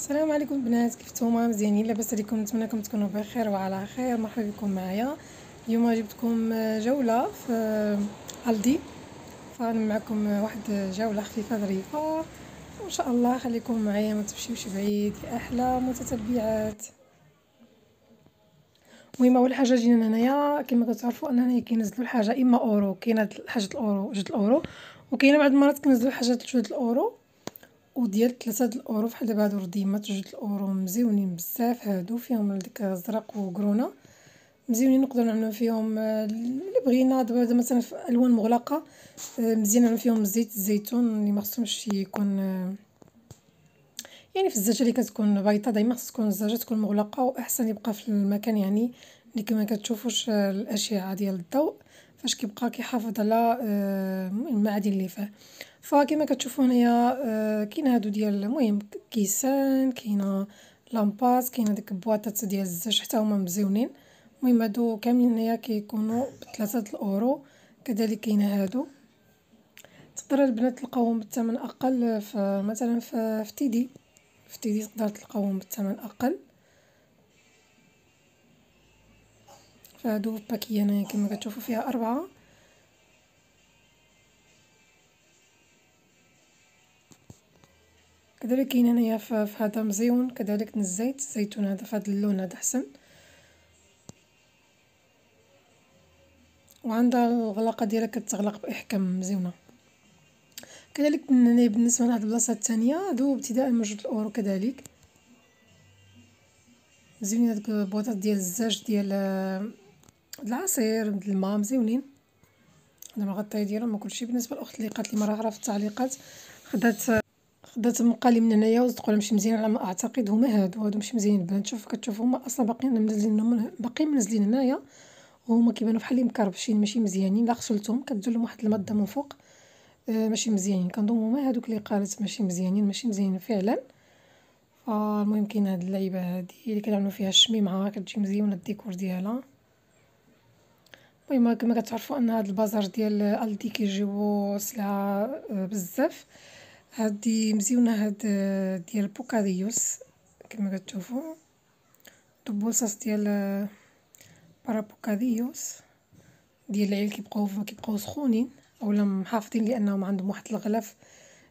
السلام عليكم البنات كيف نتوما مزيانين لاباس عليكم نتمنىكم تكونوا بخير وعلى خير مرحبا بكم معايا اليوم جبتكم جوله في الدي فانا معكم واحد جوله خفيفه ظريفه وان شاء الله خليكم معايا ما تمشيوش بعيد احلى متتبعات المهم اول حاجه جينا هنايا كما كتعرفوا ان هنايا كينزلوا الحاجه اما اورو كاينه حاجه الاورو جوج الاورو وكاينه بعض المرات كينزلوا حاجه جوج الاورو وديال ثلاثة د الأوروف حدا بهاد الرديمات جوج د الأورو مزيونين بزاف هادو فيهم ديك الزرق وكرونة مزيونين نقدر نعملو فيهم آه، اللي بغينا دابا مثلا في ألوان مغلقة آه، مزيان نعملو فيهم زيت الزيتون اللي مخصهمش يكون آه، يعني في الزجاجه اللي كتكون بيضة دايما خص تكون الزجاجه تكون مغلقة وأحسن يبقى في المكان يعني اللي كما كتشوفوش الأشعة ديال الضوء فاش كيبقى كيحافظ على المعادن اللي فيه. فكما كتشوفوا هنايا آه، كاين هادو ديال المهم كيسان كاينه لامباس كاينه ديك بواطات ديال الزاج حتى هما مزيونين المهم هادو كاملين هنايا كيكونوا بثلاثة الاورو كذلك كاين هادو تقدر البنات تلقاوهم بالثمن اقل مثلا في تيدي في تيدي تقدر تلقاوهم بالثمن اقل فهادو باكيه هنايا كما كتشوفوا فيها اربعه كذلك كاين هنايا في هذا مزيون كذلك الزيت الزيتون هذا في هذا اللون هذا حسن وعندها الغلاقه ديالها كتغلق باحكام مزيونه كذلك بالنسبه لهاد البلاصه الثانيه هادو ابتداء من جوج الاورو كذلك مزيونين هادوك البواطات ديال الزاج ديال آه، العصير د الماء مزيونين هادو مغطيه ديالهم وكلشي بالنسبه للاخت اللي قالت لي ما عرفت في التعليقات خدات آه، بدات مقالي من هنايا وصدقوا ماشي مزيان على ما اعتقد هما هادو هادو ماشي مزيان البنات شوف كتشوفو هما اصلا باقيين منزلين من باقيين منزلين هنايا وهما كيبانو بحال لي مكربشين ماشي مزيانين لا غسلتهم كدير لهم واحد الماده من فوق آه ماشي مزيانين كنظن هما هادوك اللي قالت ماشي مزيانين ماشي مزيانين فعلا فالمهم كاين هاد اللعيبه هادي اللي كنعملو فيها الشميمعه كتجي مزيونه الديكور ديالها المهم كما كتعرفو ان هاد البازار ديال الدي كيجيبو سلعه آه، بزاف هادي مزيونة هاد ديال بوكاديوس كما كتشوفو البولصاص ديال آه، برا بوكاديوس ديال العيل كيبقاو كيبقاو سخونين اولا محافظين لانهم عندهم واحد الغلاف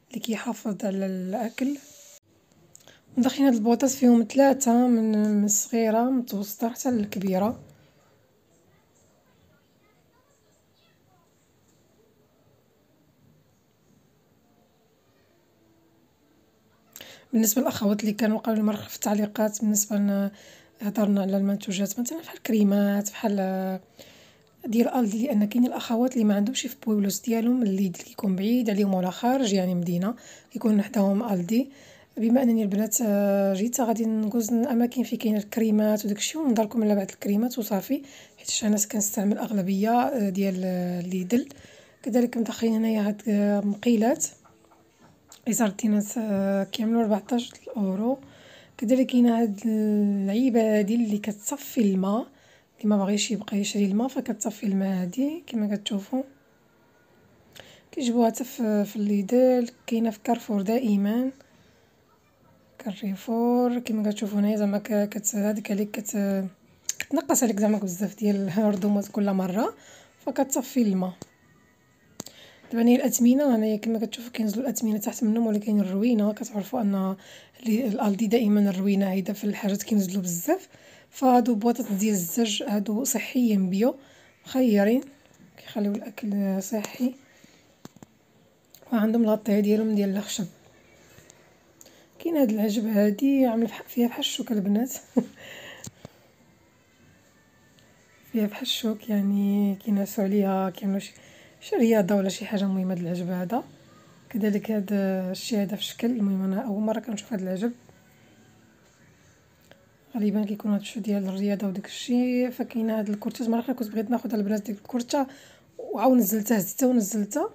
اللي كيحافظ على الاكل مدخين هاد البوطاس فيهم ثلاثة من الصغيرة متوسطة المتوسطة حتى الكبيرة بالنسبه للاخوات اللي كانوا قبل لنا في التعليقات بالنسبه لنا هضرنا على المنتوجات مثلا بحال كريمات آه، بحال ديال الدي لان كاين الاخوات اللي ما عندهمش في بويبلوس ديالهم اللي كيكون بعيد عليهم ولا خارج يعني مدينه كيكون حداهم الدي بما انني البنات آه، جيت غادي ندوز اماكن في كاين الكريمات الشيء ونضر لكم على بعض الكريمات وصافي حيت انا كنستعمل اغلبيه آه، ديال ليدل كذلك مدخلين هنايا هاد مقيلات إصارتينا كيعملو ربعطاش الأورو، كذلك كاينة هاد العيبه هادي اللي كتصفي الما اللي بغيش يبقى يشري الما فكتصفي الما هادي كيما كتشوفو، كيجيبوها حتى في الليدل كاينة في كارفور دائما، كارفور كيما كتشوفو هنايا زعما كت هاديك عليك كت كتنقص عليك زعما بزاف ديال الهردومات كل مرة فكتصفي الما. دابا هي الأثمنة هنايا كيما كتشوفو كينزلو الأثمنة تحت منهم ولكن الروينة كتعرفو أن الألدي دائما الروينة هيدا في الحاجات كينزلو بزاف، فهادو بواطط ديال الزج هادو صحيين بيو مخيرين كيخليو الأكل صحي، وعندهم لاطيه ديالهم ديال الخشب، كاين هاد العجب هادي عامل فيها بحال الشوك البنات فيها بحال الشوك يعني كينعسو عليها كيعملو شي. شي رياضه ولا شي حاجه مهمه هذا العجب هذا كذلك هذا الشيء هذا في شكل المهم انا اول مره كنشوف هذا العجب غالبا كيكون هذا الشيء ديال الرياضه وداك الشيء فكاينه هاد الكرتات مره اخرى كنت بغيت ناخذ على ديك الكرته وعاود نزلتها هزيتها ونزلتها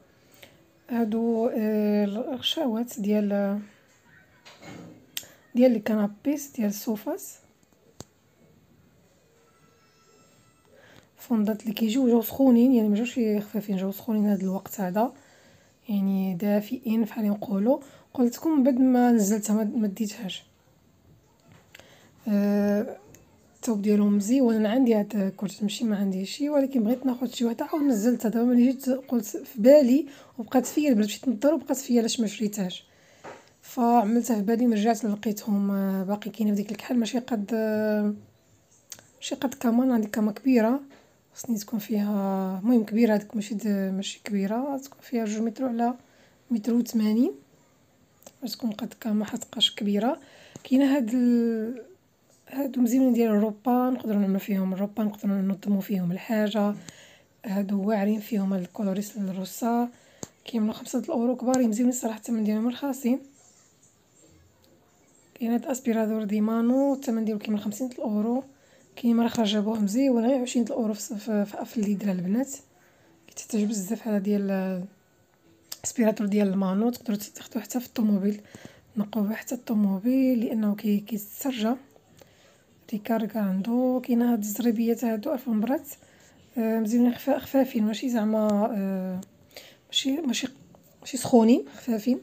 هادو آه، الرشاوات ديال ديال الكنابيس ديال السوفاس فوندات اللي كيجيو جاو سخونين يعني ما جاوش خفافين جاو سخونين هذا الوقت هذا يعني دافئين فحال نقولوا قلت لكم بعد ما نزلتها ما ديتهاش أه التوب ديالهم مزيون انا عندي هاد كرت ماشي ما عندي شي ولكن بغيت ناخذ شي وحده عاود نزلتها دابا ملي جيت قلت في بالي وبقات فيا بلي مشيت نضر وبقات فيا علاش ما شريتهاش فعملتها في بالي رجعت لقيتهم آه، باقي كاينه في ديك الكحل ماشي قد آه، ماشي قد كمان عندي كما كبيره خصني تكون فيها مهم كبيرة هاديك ماشي ماشي كبيرة تكون فيها جوج متر على متر وثمانين باش تكون قد ما حتبقاش كبيرة كاينة هاد ال... هادو مزيونين ديال الروبا نقدروا نعملو فيهم الروبا نقدروا ننظمو فيهم الحاجة هادو واعرين فيهم هاد الكولوريس الروسا كيعملو خمسة الأورو كبار مزيونين صراحة الثمن ديالهم رخاصين كاين هاد اسبيرادور دي مانو الثمن ديالو كيما خمسين الأورو كاين مرا خرج بو مزيون غير عشرين الأورو في لي درا البنات كتحتاج بزاف هدا ديال سبيراتور ديال المانو تقدرو تاخدوه حتى في الطوموبيل بيه حتى الطوموبيل لأنه كي كيتسرجا ريكارغا عندو كاينة هاد الزريبيات هادو ألف آه، مزيونين خفا- خفافين ماشي زعما آه، ماشي ماشي ماشي سخونين خفافين.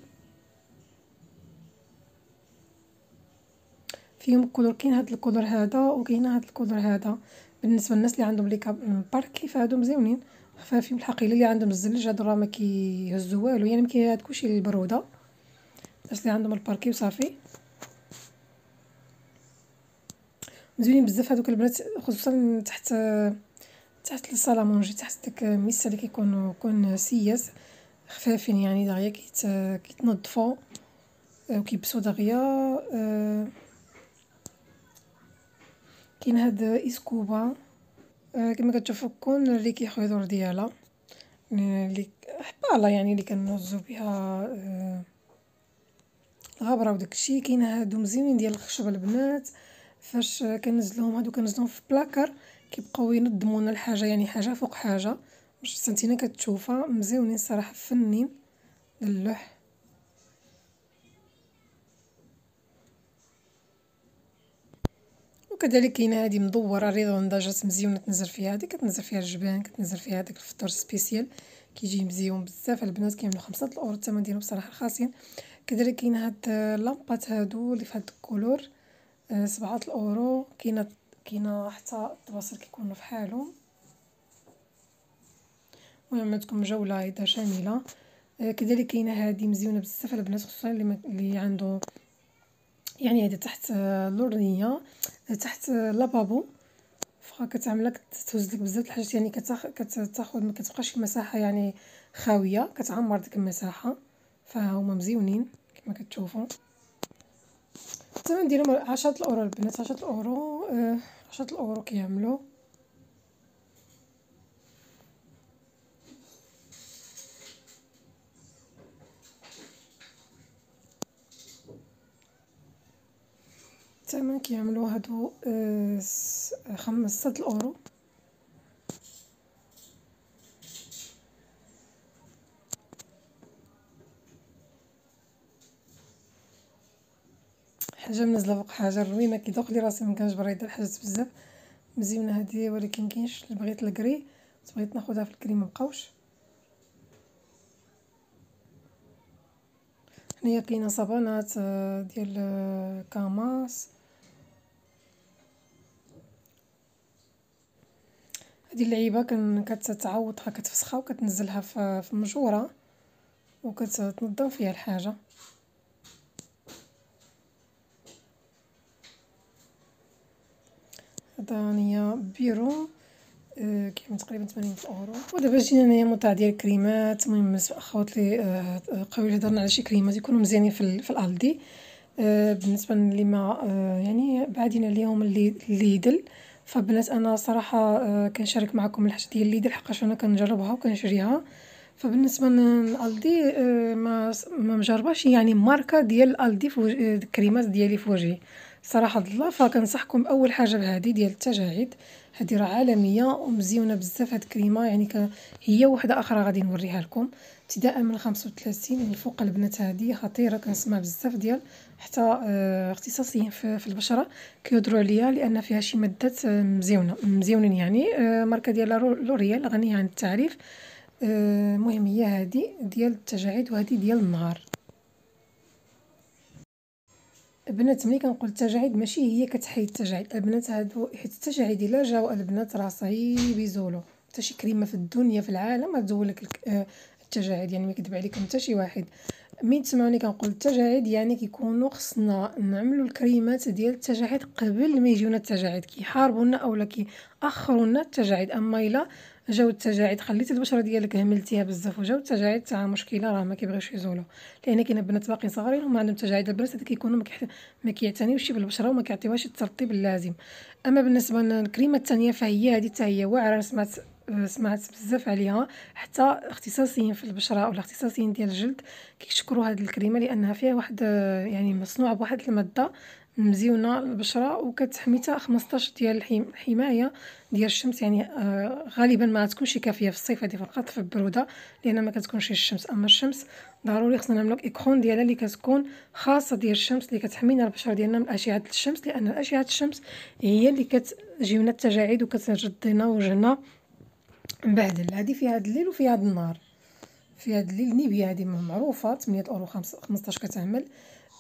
فيهم كولور كاين هاد الكولور هذا وكاين هاد الكولور هذا بالنسبه للناس اللي عندهم لي باركي فهادو مزيونين خفافين الحقيله اللي عندهم الزلج هادو راه ما كيهزو والو يعني ما كيهاد كلشي للبروده الناس اللي عندهم الباركي وصافي مزيونين بزاف هادوك البنات خصوصا تحت تحت الصالامونجي تحت داك الميس اللي كيكونوا كون سياس خفافين يعني دغيا كيت كيتنظفوا آه، وكيبسوا دغيا أه كاين هاد اسكوبا آه، كما كتشوفوا كون اللي كيحضر ديالها يعني اللي حبالة يعني اللي كنوزو بها الغبرة آه، وداك الشيء كاين هادو مزيانين ديال الخشب البنات فاش كنزلهم هادو كنزلهم في بلاكر كيبقاو ينظموا لنا الحاجه يعني حاجه فوق حاجه باش سنتينا كتشوفها مزيونين صراحه فنين اللوح وكذلك كاينه هذه مدوره رضا جات مزيونه تنزل فيها هذه كتنزل فيها الجبان كتنزل فيها هذاك الفطور سبيسيال كيجي مزيون بزاف البنات كيعملوا خمسة الاورو الثمن ديالو بصراحه رخاصين كذلك كاينه هاد لامبات هادو اللي في هاد الكولور آه، سبعة الاورو كاينه كاينه حتى الطباسل كيكونوا في حالهم المهم عندكم جوله ايضا شامله آه، كذلك كاينه هذه مزيونه بزاف البنات خصوصا اللي, اللي عنده يعني هذا تحت آه، لورنيه تحت لابابو فكتعملك كتعمل لك بزاف الحاجات يعني كتاخذ ما كتبقاش المساحه يعني خاويه كتعمر ديك المساحه فهما مزيونين كما كتشوفوا الثمن ديالهم 10 الاورو البنات 10 الاورو 10 آه، الاورو كيعملوا الثمن كيعملو هادو آه، خمسة الأورو حاجة منزلة فوق حاجة روينة كيدوق لي راسي مكانش باغي الحاجات حاجات بزاف مزيونة هادي ولكن مكاينش اللي بغيت الكري بغيت ناخدها في الكري مبقاوش هنايا كاينه صابونات آه، ديال آه، كاماس هذه اللعيبة كان كتتعوض كتفسخها وكتنزلها في مجوره وكتنضم فيها الحاجة. هادا هي بيرو آه، كيما تقريبا 80 أورو ودابا جينا هنايا متاع ديال الكريمات المهم اخوات لي آه، قوي هضرنا على شي كريمات يكونو مزيانين في الألدي آه، بالنسبة لي ما يعني بعادين عليهم اللي ليدل. فبنات انا صراحه آه، كنشارك معكم الحاجه ديال دير حقاش انا كنجربها وكنشريها فبالنسبه لالدي آه، ما ما مجرباش يعني ماركه ديال الدي في الكريمات آه، ديالي في وجهي صراحه الله فكنصحكم اول حاجه بهذه ديال التجاعيد هذه راه عالميه ومزيونه بزاف هاد الكريمه يعني ك... هي وحده اخرى غادي نوريها لكم ابتداء من 35 من يعني فوق البنات هذه خطيره كنسمع بزاف ديال حتى آه، اختصاصيين في البشره كيهضروا عليا لان فيها شي مادات آه، مزيونه مزيونين يعني آه، ماركه ديال لوريال غنيه عن التعريف المهم هي هذه ديال التجاعيد وهذه ديال النهار البنات ملي كنقول التجاعيد ماشي هي كتحيد التجاعيد البنات هادو حيت التجاعيد الا جاو البنات راه صعيب يزولو حتى شي كريمه في الدنيا في العالم ما لك التجاعيد يعني ما يكذب عليكم حتى شي واحد مين تسمعوني كنقول التجاعيد يعني كيكونوا خصنا نعملوا الكريمات ديال التجاعيد قبل ما يجيونا التجاعيد كيحاربونا اولا كيأخرونا التجاعيد اما الا جاو التجاعيد خليت البشره ديالك هملتيها بزاف وجاو التجاعيد تاع مشكله راه ما كيبغيش يزولو لان كاين بنات باقي صغارين هما عندهم تجاعيد البنات هذ كيكونوا ما, كيحت... ما كيعتنيوش بالبشره وما كيعطيوهاش الترطيب اللازم اما بالنسبه للكريمه الثانيه فهي هذه حتى هي واعره سمعت آه، سمعت بزاف عليها حتى اختصاصيين في البشره ولا اختصاصيين ديال الجلد كيشكروا هذه الكريمه لانها فيها واحد آه، يعني مصنوعه بواحد الماده مزيونه البشره وكتحمي حتى 15 ديال الحمايه ديال الشمس يعني آه غالبا ما تكونش كافيه في الصيف هذه فقط في البروده لان ما كتكونش الشمس اما الشمس ضروري خصنا نعملو إيكخون ديالها اللي كتكون خاصه ديال الشمس اللي كتحمينا البشره ديالنا من اشعه الشمس لان اشعه الشمس هي اللي كتجيونا التجاعيد وكتجدينا وجهنا نبهدل هادي فيها هاد الليل وفيها هاد النهار في هاد الليل نيبيا هادي معروفه 8 اورو 15 كتعمل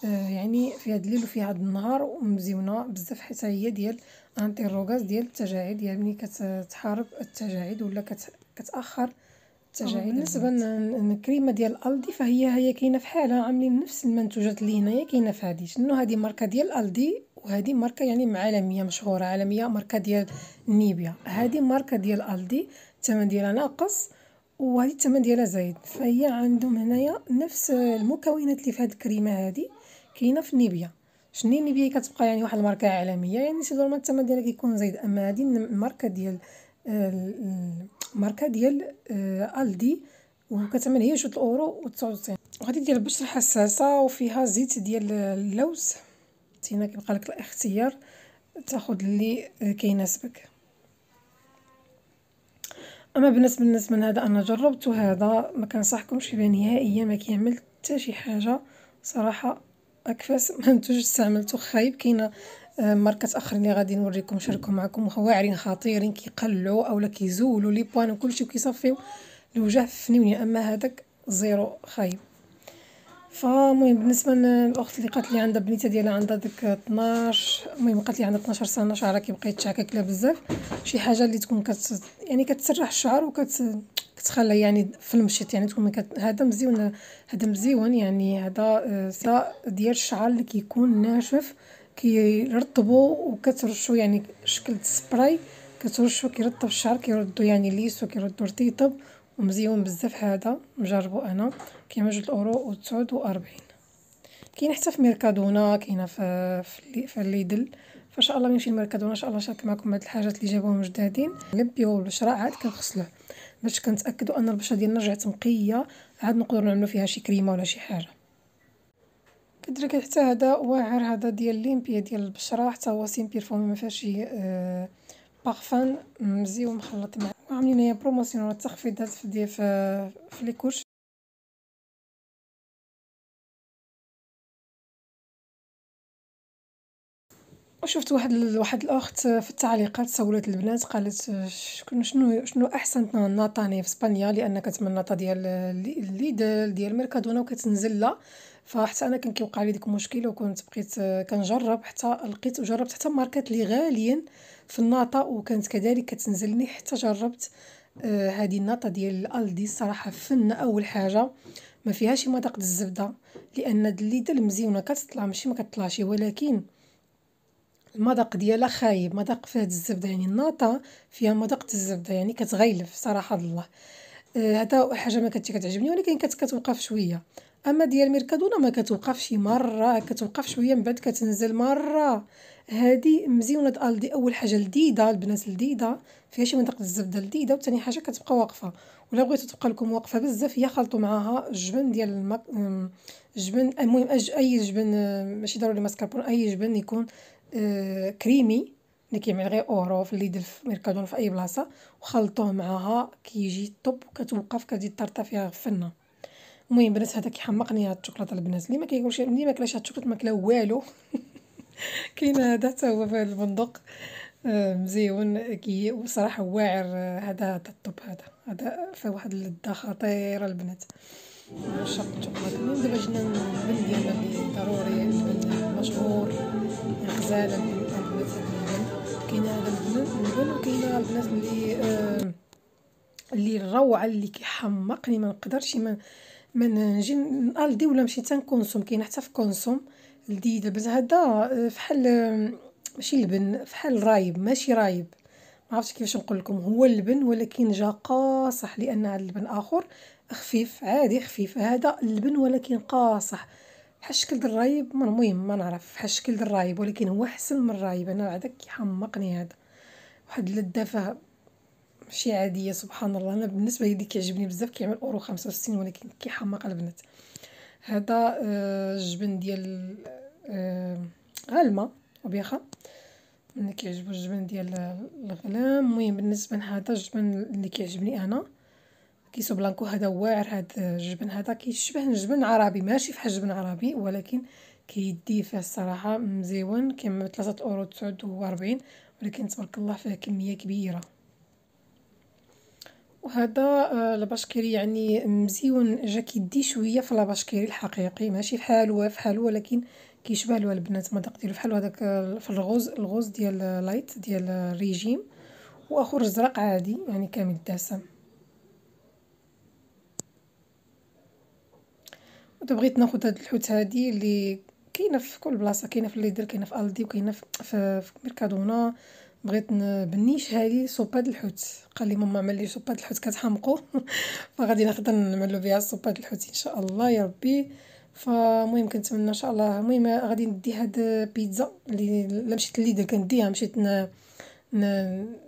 آه، يعني في هاد الليل وفي هاد النهار ومزيونه بزاف حيت هي ديال انتيروغاز ديال التجاعيد يعني ملي كتحارب التجاعيد ولا كت... كتاخر التجاعيد بالنسبه للكريمه ديال الدي فهي هي كاينه في حالها عاملين نفس المنتوجات اللي هنايا كاينه في هادي شنو هادي ماركه ديال الدي وهذه ماركه يعني عالميه مشهوره عالميه ماركه ديال نيبيا هذه ماركه ديال الدي الثمن ديالها ناقص وهذه الثمن ديالها زايد فهي عندهم هنايا نفس المكونات اللي في هذه الكريمه هذه كاينه في نيبيا شنو نيبيا كتبقى يعني واحد الماركه عالميه يعني سي نورمال الثمن ديالها كيكون زايد اما هذه الماركه ديال آه، الماركه ديال آه، الدي وكتعمل هي جوج الاورو و99 وغادي ديال بشره حساسه وفيها زيت ديال اللوز هنا كيبقى لك الاختيار تاخذ اللي آه، كيناسبك اما بالنسبه للناس من هذا انا جربته هذا ما كنصحكمش به نهائيا ما كيعمل حتى شي حاجه صراحه اكفاس نتوج استعملته خايب كاينه آه، ماركات اخرين اللي غادي نوريكم شاركو معكم واعرين خطيرين كيقلعوا اولا كيزولوا لي بوان وكلشي وكيصفيو الوجه فنيوني اما هذاك زيرو خايب فالمهم بالنسبه للاخت اللي قالت لي عندها بنيته ديالها عندها ديك 12 المهم قالت لي عندها 12 سنه شعرها كيبقى يتشعكك لها بزاف شي حاجه اللي تكون كت يعني كتسرح الشعر وكت كتخلى يعني في المشيط يعني تكون كت... هذا مزيون هذا مزيون يعني هذا آه، ديال الشعر اللي كيكون ناشف كيرطبو وكترشو يعني شكل سبراي كترشو كيرطب الشعر كيردو يعني ليس وكيردو رطيطب ومزيون بزاف هذا مجربو انا كيما جوج اورو و واربعين كاين حتى في ميركادونا كاينه في في ليدل فان شاء الله غنمشي لميركادونا ان شاء الله نشارك معكم هاد الحاجات اللي جابوهم جدادين لبيو البشره عاد كنغسلوه باش كنتاكدوا ان البشره ديالنا رجعت نقيه عاد نقدروا نعملو فيها شي كريمه ولا شي حاجه كدرك حتى هذا واعر هذا ديال ليمبيا ديال البشره حتى هو سيم بيرفومي ما فيهاش شي بارفان آه، مزيون مخلط معاه عاملين هي بروموسيون ولا تخفيضات في في لي كوش وشفت واحد واحد الاخت في التعليقات سولت البنات قالت شكون شنو شنو احسن ناطاني في اسبانيا لان كتم الناطا ديال ليدل ديال ميركادونا وكتنزل لا فحتى انا كان كيوقع لي ديك المشكل وكنت بقيت كنجرب حتى لقيت وجربت حتى ماركات لي غاليين في الناطه وكانت كذلك كتنزلني حتى جربت آه هذه الناطه ديال الالدي الصراحه فن اول حاجه ما فيهاش مذاق الزبده لان الليده المزيونه كتطلع ماشي ما كتطلعش ولكن المذاق ديالها خايب مذاق فيها الزبده يعني الناطه فيها مذاق الزبده يعني كتغيلف صراحه الله آه، هذا آه حاجه ما كانتش كتعجبني ولكن كانت كتوقف شويه اما ديال ميركادونا ما كتوقفش مره كتوقف شويه من بعد كتنزل مره هادي مزيونه تقال دي اول حاجه لذيذه البنات لذيذه فيها شي منطقه الزبده لذيذه وثاني حاجه كتبقى واقفه ولا بغيتو تبقى لكم واقفه بزاف هي خلطوا معاها الجبن ديال المك... جبن المهم اي جبن ماشي ضروري ماسكربون اي جبن يكون آه، كريمي اللي كيعمل غير اورو في ليدل في ميركادون في اي بلاصه وخلطوه معاها كيجي طوب وكتوقف كتجي الطرطه فيها غفنه المهم بنات هذا كيحمقني هاد الشوكولاته البنات اللي ما كيقولش اللي ما كلاش هاد الشوكولاته ما كلا والو كاين هذا حتى هو في البندق آه، مزيون كي وصراحة واعر آه، هذا هذا الطوب هذا هذا في واحد اللذة خطيرة البنات عشاق الشوكولاتة دابا جينا البن ديالنا اللي ضروري البن مشهور غزالة البنات كاينة هذا البن البن وكاينة البنات اللي آه، اللي الروعه اللي كيحمقني ما نقدرش ما ما نجي نالدي ولا نمشي تنكونسوم كاين حتى في كونسوم لذيذ بس هذا آه، فحال آه، ماشي لبن فحال رايب ماشي رايب معرفتش كيفاش نقول لكم هو اللبن ولكن جا قاصح لان هذا اللبن اخر خفيف عادي خفيف هذا اللبن ولكن قاصح بحال الشكل ديال الرايب المهم ما نعرف بحال الشكل ديال الرايب ولكن هو احسن من الرايب انا هذا كيحمقني هذا واحد اللذافه ماشي عاديه سبحان الله انا بالنسبه لي كيعجبني بزاف كيعمل اورو 65 ولكن كيحمق البنات هذا آه، الجبن ديال آه، غالمة وبيخة ملي كيعجبو الجبن ديال الغلام المهم بالنسبه لهذا الجبن اللي كيعجبني انا كيسو بلانكو هذا واعر هذا الجبن هذا كيشبه الجبن عربي ماشي فحال الجبن عربي ولكن كيدي فيه الصراحه مزيون كيما 3 اورو 49 ولكن تبارك الله فيه كميه كبيره وهذا آه، لاباشكيري يعني مزيون جا كيدي شويه في لاباشكيري الحقيقي ماشي بحالو فحالو ولكن كيشبه له البنات مذاق ديالو فحال هذاك آه، في الغوز الغوز ديال لايت ديال الريجيم واخر ازرق عادي يعني كامل الدسم ودابا بغيت ناخذ هاد الحوت هادي اللي كاينه في كل بلاصه كاينه في ليدر كاينه في الدي وكاينه في, في ميركادونا بغيت بنيشها صوبه د الحوت قال لي ماما عمل لي د الحوت كتحمقوا فغادي نقدر نعملو بها د الحوت ان شاء الله يا ربي فالمهم كنتمنى ان شاء الله المهم غادي ندي هاد بيتزا اللي لا مشيت لليدر كنديها مشيت ن... ن...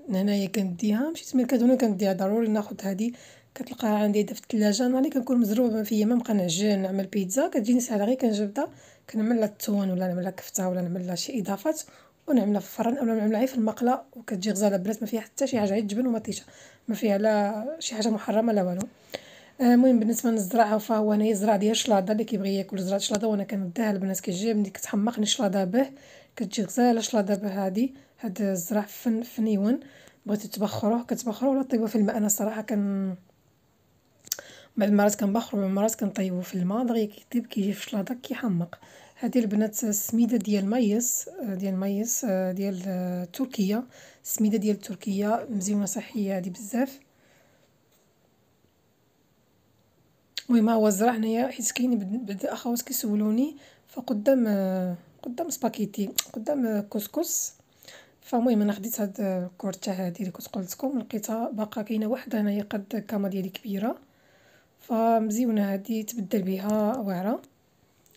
هنايا كنديها مشيت ميركادونا كنديها ضروري ناخد هادي كتلقاها عندي في الثلاجه انا اللي كنكون مزروبه فيا ما نبقى نعجن نعمل بيتزا كتجيني سهله غير كنجبدها كنعمل لها التون ولا نعمل لها كفته ولا نعمل لها شي اضافات ونعملها في الفرن اولا نعملها غير في المقله وكتجي غزاله بنات ما فيها حتى شي حاجه غير الجبن ومطيشة ما فيها لا شي حاجه محرمه لا والو آه، المهم بالنسبه للزراعه فهو هنايا الزرع ديال الشلاضه اللي كيبغي ياكل زرع الشلاضه وانا كنديها البنات كيجي ملي كتحمقني الشلاضه به كتجي غزاله الشلاضه به هادي هاد الزرع فن فنيون بغيتو تبخروه كتبخروه ولا طيبوه في الماء انا الصراحه كن بعض المرات كنبخرو بعض المرات كنطيبو في الماء دغيا كيطيب كيجي في الشلاضه كيحمق هذه البنات السميده ديال مايس ديال مايس ديال تركيا السميده ديال تركيا مزيونه صحيه هذه بزاف المهم هو الزرع هنايا حيت كاين بعض الاخوات كيسولوني فقدام قدام سباكيتي قدام كسكس فالمهم انا خديت هاد الكورته هادي اللي كنت قلت لكم لقيتها باقا كاينه وحده هنايا قد الكامه ديالي كبيره فمزيونه هادي تبدل بها واعره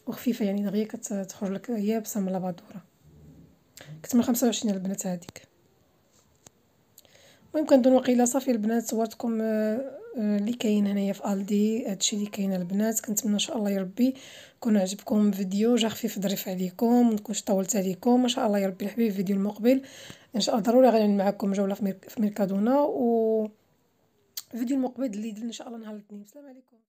وخفيفه يعني دغيا كتخرج لك يابسه من لافادوره كنت من خمسة وعشرين البنات هذيك المهم كنظن وقيله صافي البنات صورتكم آه، آه، اللي كاين هنايا في الدي هادشي اللي كاين البنات كنتمنى ان شاء الله يا ربي يكون عجبكم فيديو جا خفيف ظريف عليكم منكونش طولت عليكم ان شاء الله يا ربي الحبيب الفيديو المقبل ان شاء الله ضروري غنعمل معكم جوله في, في ميركادونا و الفيديو المقبل اللي ان شاء الله نهار الاثنين السلام عليكم